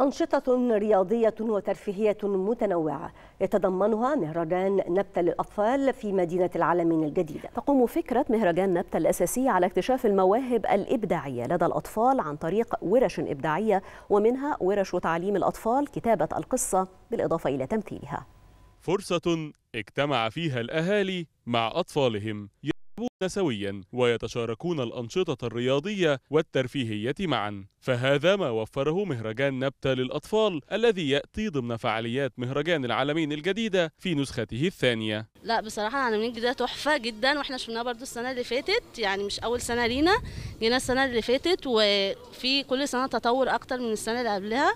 أنشطة رياضية وترفيهية متنوعة يتضمنها مهرجان نبتة للأطفال في مدينة العالمين الجديدة تقوم فكرة مهرجان نبتة الأساسية على اكتشاف المواهب الإبداعية لدى الأطفال عن طريق ورش إبداعية ومنها ورش وتعليم الأطفال كتابة القصة بالإضافة إلى تمثيلها فرصة اجتمع فيها الأهالي مع أطفالهم يلعبون سويا ويتشاركون الأنشطة الرياضية والترفيهية معا فهذا ما وفره مهرجان نبتة للأطفال الذي يأتي ضمن فعاليات مهرجان العالمين الجديدة في نسخته الثانية لا بصراحة العالمين الجديدة تحفة جدا واحنا شفناها برضو السنة اللي فاتت يعني مش أول سنة لينا جينا السنة اللي فاتت وفي كل سنة تطور أكتر من السنة اللي قبلها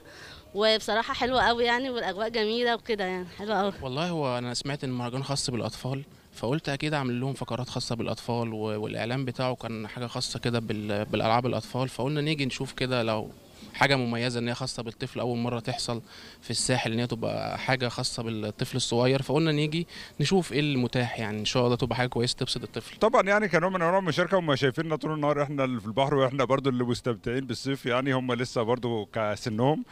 وبصراحة حلوة قوي يعني والأجواء جميلة وكده يعني حلوة قوي والله هو أنا سمعت إن مهرجان خاص بالأطفال فقلت اكيد اعمل لهم فقرات خاصه بالاطفال والاعلام بتاعه كان حاجه خاصه كده بالالعاب الاطفال فقلنا نيجي نشوف كده لو حاجه مميزه ان هي خاصه بالطفل اول مره تحصل في الساحل ان هي تبقى حاجه خاصه بالطفل الصغير فقلنا نيجي نشوف ايه المتاح يعني ان شاء الله تبقى حاجه كويسه تبسط الطفل طبعا يعني كانوا من انواع المشاركه هم شايفيننا طول النهار احنا اللي في البحر واحنا برضو اللي مستمتعين بالصيف يعني هم لسه برضو كسنهم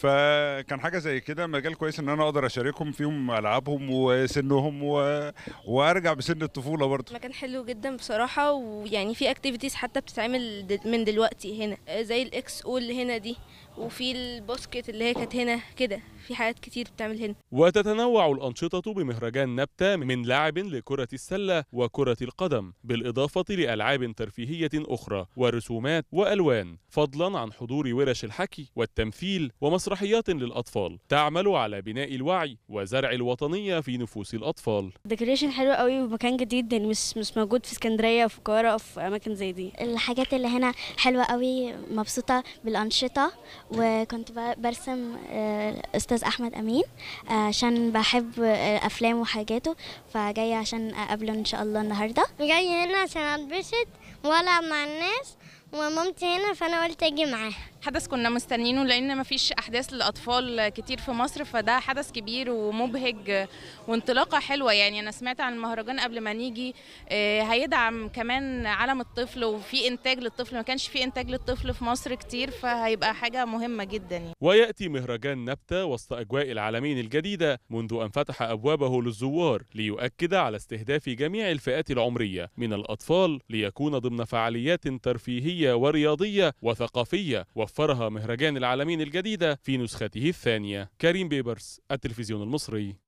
فكان حاجه زي كده مجال كويس ان انا اقدر اشاركهم فيهم العابهم وسنهم و... وارجع بسن الطفوله برضه مكان حلو جدا بصراحه ويعني في اكتيفيتيز حتى بتتعمل من دلوقتي هنا زي الاكس اول هنا دي وفي الباسكت اللي هي كانت هنا كده في حاجات كتير بتعمل هنا وتتنوع الأنشطة بمهرجان نبتة من لعب لكرة السلة وكرة القدم بالإضافة لألعاب ترفيهية أخرى ورسومات وألوان فضلا عن حضور ورش الحكي والتمثيل ومسرحيات للأطفال تعمل على بناء الوعي وزرع الوطنية في نفوس الأطفال ديكوريشن حلو قوي ومكان جديد يعني مش مش موجود في اسكندرية في القاهرة في أماكن زي دي الحاجات اللي هنا حلوة قوي مبسوطة بالأنشطة وكنت برسم آه، أستاذ أحمد أمين آه، عشان بحب آه، أفلامه وحاجاته فجاي عشان أقابله إن شاء الله النهاردة جاية هنا عشان أتبسط وألعب مع الناس ومامتي هنا فأنا قلت أجي معاها حدث كنا مستنينه لان ما فيش احداث للاطفال كتير في مصر فده حدث كبير ومبهج وانطلاقه حلوه يعني انا سمعت عن المهرجان قبل ما نيجي آه، هيدعم كمان عالم الطفل وفي انتاج للطفل ما كانش في انتاج للطفل في مصر كتير فهيبقى حاجه مهمه جدا يعني. وياتي مهرجان نبته وسط اجواء العالمين الجديده منذ ان فتح ابوابه للزوار ليؤكد على استهداف جميع الفئات العمريه من الاطفال ليكون ضمن فعاليات ترفيهيه ورياضيه وثقافيه و وفرها مهرجان العالمين الجديدة في نسخته الثانية كريم بيبرس التلفزيون المصري